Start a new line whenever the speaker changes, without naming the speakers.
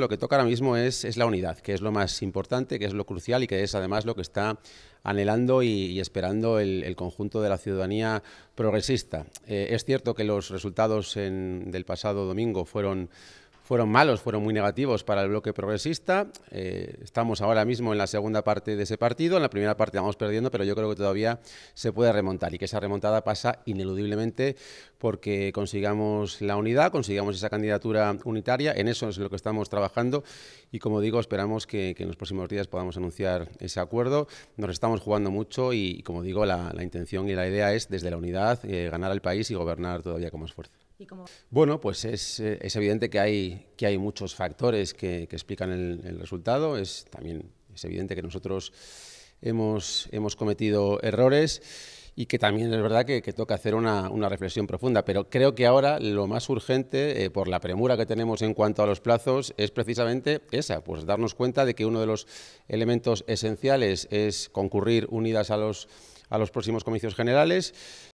lo que toca ahora mismo es, es, la unidad, que es lo más importante, que es lo crucial y que es además lo que está anhelando y, esperando el, conjunto de la ciudadanía progresista. Eh, es cierto que los resultados del pasado domingo fueron fueron malos, fueron muy negativos para el bloque progresista. Eh, estamos ahora mismo en la segunda parte de ese partido. En la primera parte vamos perdiendo, pero yo creo que todavía se puede remontar y que esa remontada pasa ineludiblemente porque consigamos la unidad, consigamos esa candidatura unitaria. En eso es lo que estamos trabajando y, como digo, esperamos que, en los próximos días podamos anunciar ese acuerdo. Nos estamos jugando mucho y, como digo, la, intención y la idea es, desde la unidad, eh, ganar al país y gobernar todavía con más fuerza. Bueno, pues eh, es, evidente que hay, que hay muchos factores que, explican el, resultado. Es, también es evidente que nosotros hemos, cometido errores y que también es verdad que, toca hacer una, reflexión profunda. Pero creo que ahora lo más urgente, eh, por la premura que tenemos en cuanto a los plazos, es precisamente esa, pues darnos cuenta de que uno de los elementos esenciales es concurrir unidas a a los próximos comicios generales,